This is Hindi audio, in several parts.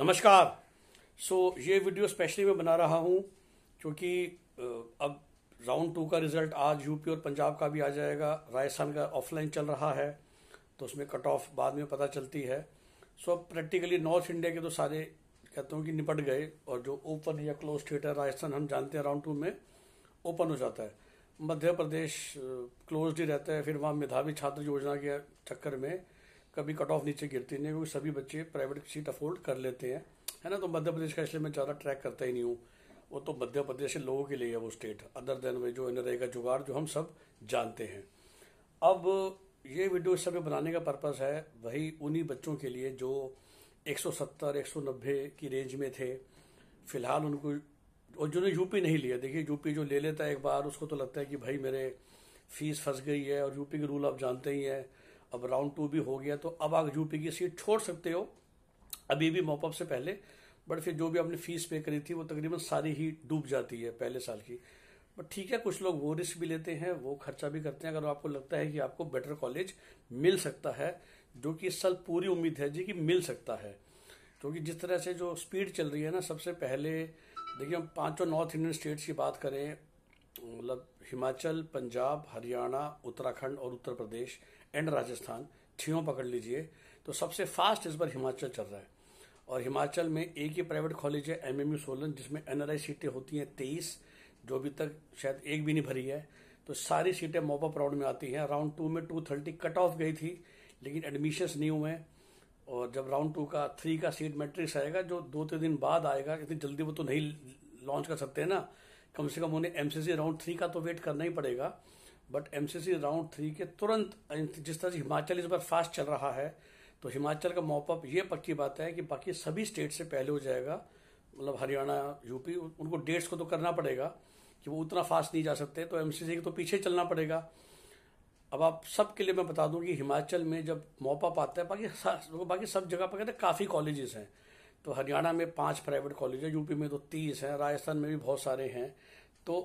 नमस्कार सो so, ये वीडियो स्पेशली मैं बना रहा हूँ क्योंकि अब राउंड टू का रिजल्ट आज यूपी और पंजाब का भी आ जाएगा राजस्थान का ऑफलाइन चल रहा है तो उसमें कट ऑफ बाद में पता चलती है सो so, अब प्रैक्टिकली नॉर्थ इंडिया के तो सारे कहता हूँ कि निपट गए और जो ओपन या क्लोज थिएटर राजस्थान हम जानते हैं राउंड टू में ओपन हो जाता है मध्य प्रदेश क्लोज ही रहता है फिर वहाँ मेधावी छात्र योजना के चक्कर में कभी कट ऑफ नीचे गिरती नहीं क्योंकि सभी बच्चे प्राइवेट सीट अफोर्ड कर लेते हैं है ना तो मध्य प्रदेश का इसलिए मैं ज़्यादा ट्रैक करता ही नहीं हूँ वो तो मध्य प्रदेश के लोगों के लिए है वो स्टेट अदर देन वे जो इन्हें रहेगा जुगाड़ जो हम सब जानते हैं अब ये वीडियो इस समय बनाने का पर्पज़ है वही उन्हीं बच्चों के लिए जो 170 190 की रेंज में थे फिलहाल उनको और जिन्होंने यूपी नहीं लिया देखिए यूपी जो ले लेता है एक बार उसको तो लगता है कि भाई मेरे फीस फंस गई है और यूपी के रूल आप जानते ही हैं अब राउंड टू भी हो गया तो अब आप यूपी की सीट छोड़ सकते हो अभी भी मॉपअप से पहले बट फिर जो भी आपने फीस पे करी थी वो तकरीबन सारी ही डूब जाती है पहले साल की बट ठीक है कुछ लोग वो रिस्क भी लेते हैं वो खर्चा भी करते हैं अगर आपको लगता है कि आपको बेटर कॉलेज मिल सकता है जो कि इस साल पूरी उम्मीद है जी कि मिल सकता है क्योंकि जिस तरह से जो स्पीड चल रही है ना सबसे पहले देखिए हम पांचों नॉर्थ इंडियन स्टेट्स की बात करें मतलब हिमाचल पंजाब हरियाणा उत्तराखंड और उत्तर प्रदेश एंड राजस्थान थियों पकड़ लीजिए तो सबसे फास्ट इस बार हिमाचल चल रहा है और हिमाचल में एक ही प्राइवेट कॉलेज है एमएमयू सोलन जिसमें एन सीटें होती हैं तेईस जो अभी तक शायद एक भी नहीं भरी है तो सारी सीटें मोपा प्राउड में आती हैं राउंड टू में टू थर्टी कट ऑफ गई थी लेकिन एडमिशन्स नहीं हुए हैं और जब राउंड टू का थ्री का सीट मैट्रिक्स आएगा जो दो तीन दिन बाद आएगा इतनी जल्दी वो तो नहीं लॉन्च कर सकते हैं ना कम से कम उन्हें एमसीसी राउंड थ्री का तो वेट करना ही पड़ेगा बट एमसीसी राउंड थ्री के तुरंत जिस तरह से हिमाचल इस बार फास्ट चल रहा है तो हिमाचल का मॉपअप ये पक्की बात है कि बाकी सभी स्टेट से पहले हो जाएगा मतलब हरियाणा यूपी उनको डेट्स को तो करना पड़ेगा कि वो उतना फास्ट नहीं जा सकते तो एमसीसी के तो पीछे चलना पड़ेगा अब आप सबके लिए मैं बता दूं कि हिमाचल में जब मौपा पाता है बाकी बाकी सब जगह पर कहते हैं काफ़ी कॉलेजेस हैं तो हरियाणा में पांच प्राइवेट कॉलेज है यूपी में तो तीस हैं राजस्थान में भी बहुत सारे हैं तो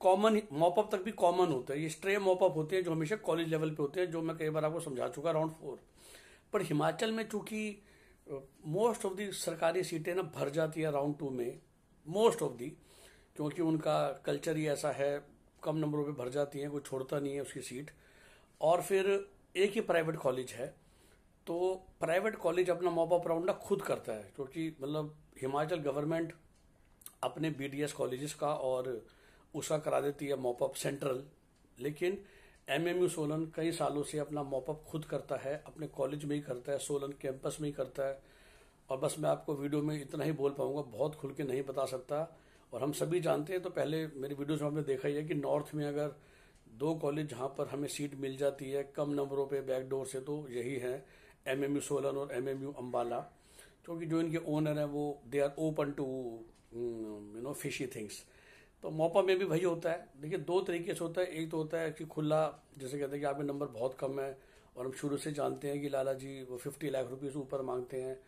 कॉमन मॉपअप तक भी कॉमन होता है ये स्ट्रे मॉपअप होते हैं जो हमेशा कॉलेज लेवल पे होते हैं जो मैं कई बार आपको समझा चुका राउंड फोर पर हिमाचल में चूंकि मोस्ट ऑफ दी सरकारी सीटें ना भर जाती है राउंड टू में मोस्ट ऑफ दी क्योंकि उनका कल्चर ही ऐसा है कम नंबरों पे भर जाती हैं कोई छोड़ता नहीं है उसकी सीट और फिर एक ही प्राइवेट कॉलेज है तो प्राइवेट कॉलेज अपना मॉप अप राउंड खुद करता है क्योंकि मतलब हिमाचल गवर्नमेंट अपने बी डी एस कॉलेज का और उसका करा देती है मॉप अप सेंट्रल लेकिन एम एम यू सोलन कई सालों से अपना मॉप अप खुद करता है अपने कॉलेज में ही करता है सोलन कैंपस में ही करता है और बस मैं आपको वीडियो में इतना ही बोल पाऊंगा बहुत खुल के नहीं बता सकता और हम सभी जानते हैं तो पहले मेरी वीडियोज में आपने देखा ही है कि नॉर्थ में अगर दो कॉलेज जहाँ पर हमें सीट मिल जाती है कम नंबरों पे बैकडोर से तो यही है एम एम यू सोलन और एम एम यू अम्बाला क्योंकि जो इनके ओनर हैं वो they are open to you know fishy things तो मोपा में भी वही होता है देखिए दो तरीके से होता है एक तो होता है कि खुला जैसे कहते हैं कि आपके नंबर बहुत कम है और हम शुरू से जानते हैं कि लाला जी वो फिफ्टी लाख रुपीज़ ऊपर मांगते हैं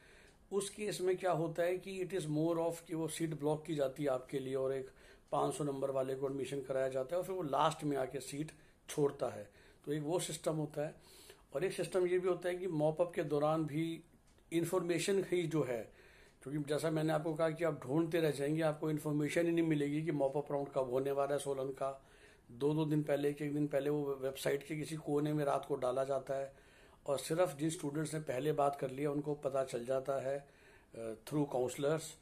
उस केस में क्या होता है कि इट इज़ मोर ऑफ कि वो सीट ब्लॉक की जाती है आपके लिए और एक 500 नंबर वाले को एडमिशन कराया जाता है और फिर वो लास्ट में आके सीट छोड़ता है तो एक वो सिस्टम होता है और एक सिस्टम ये भी होता है कि मॉपअप के दौरान भी इन्फॉर्मेशन ही जो है क्योंकि जैसा मैंने आपको कहा कि आप ढूंढते रह जाएंगे आपको इन्फॉर्मेशन ही नहीं मिलेगी कि मॉपअप राउंड कब होने वाला है सोलन का दो दो दिन पहले एक एक दिन पहले वो वेबसाइट के किसी कोने में रात को डाला जाता है और सिर्फ जिन स्टूडेंट्स ने पहले बात कर लिया उनको पता चल जाता है थ्रू काउंसलर्स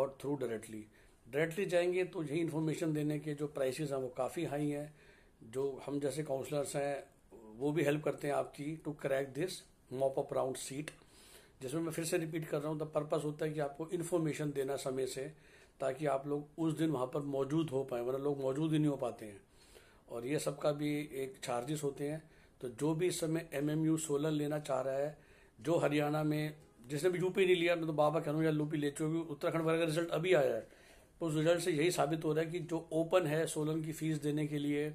और थ्रू डायरेक्टली डायरेक्टली जाएंगे तो यही इन्फॉर्मेशन देने के जो प्राइसेस हैं वो काफ़ी हाई हैं जो हम जैसे काउंसलर्स हैं वो भी हेल्प करते हैं आपकी to crack this mop up round seat जिसमें मैं फिर से रिपीट कर रहा हूँ द पर्पज होता है कि आपको इन्फॉर्मेशन देना समय से ताकि आप लोग उस दिन वहाँ पर मौजूद हो पाए वरना लोग मौजूद ही नहीं हो पाते हैं और ये सबका भी एक चार्जेस होते हैं तो जो भी इस समय एम एम यू सोलर लेना चाह रहा है जो हरियाणा में जिसने भी यूपी नहीं लिया मैं तो बाबा कहूँ या लूपी ले चुके उत्तराखंड वगैरह का रिजल्ट अभी आया है तो उस रिजल्ट से यही साबित हो रहा है कि जो ओपन है सोलन की फीस देने के लिए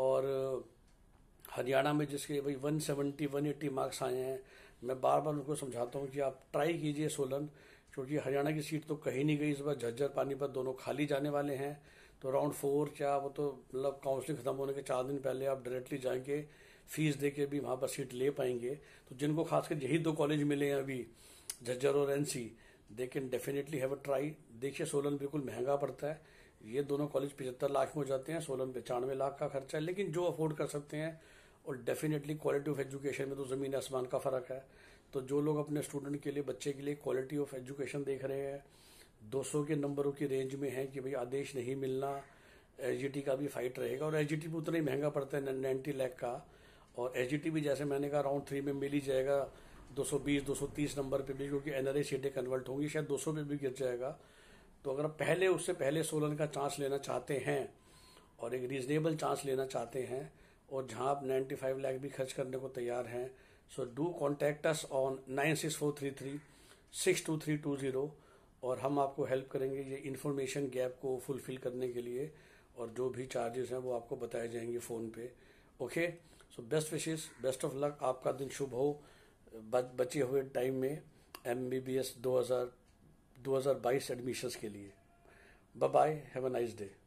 और हरियाणा में जिसके भाई one seventy one eighty marks आए हैं मैं बार बार उनको समझाता हूँ कि आप ट्राई कीजिए सोलन क्योंकि हरियाणा की सीट तो कहीं नहीं गई इस बार झज्जर पानीपत दोनों खाली जाने वाले हैं तो राउंड फोर क्या वो तो मतलब काउंसलिंग खत्म होने के चार दिन पहले आप डायरेक्टली जाएंगे फीस दे के भी वहाँ पर सीट ले पाएंगे तो जिनको खासकर यही दो कॉलेज मिले हैं अभी झज्जर और N C they can definitely have a try देखिए सोलन बिल्कुल महंगा पड़ता है ये दोनों कॉलेज पचहत्तर लाख में हो जाते हैं सोलन पचानवे लाख का खर्चा है लेकिन जो अफोर्ड कर सकते हैं और डेफिनेटली क्वालिटी ऑफ एजुकेशन में तो ज़मीन आसमान का फ़र्क है तो जो लोग अपने स्टूडेंट के लिए बच्चे के लिए क्वालिटी ऑफ एजुकेशन देख रहे हैं 200 के नंबरों की रेंज में है कि भाई आदेश नहीं मिलना एच का भी फाइट रहेगा और एच भी उतना ही महंगा पड़ता है नाइन्टी लैख का और एच भी जैसे मैंने कहा राउंड थ्री में मिल ही जाएगा 220, 230 नंबर पे भी क्योंकि एनआरए सीटें कन्वर्ट होंगी शायद 200 पे भी गिर जाएगा तो अगर आप पहले उससे पहले सोलन का चांस लेना चाहते हैं और एक रीजनेबल चांस लेना चाहते हैं और जहां आप 95 लाख भी खर्च करने को तैयार हैं so do contact us on nine six four three three six two three two zero और हम आपको हेल्प करेंगे ये इन्फॉर्मेशन गैप को फुलफिल करने के लिए और जो भी चार्जेस हैं वो आपको बताए जाएंगे फ़ोन पे ओके सो बेस्ट विशेष बेस्ट ऑफ लक आपका दिन शुभ हो बचे हुए टाइम में एम बी बी एस दो हज़ार दो हज़ार बाईस एडमिशन्स के लिए bye have a nice day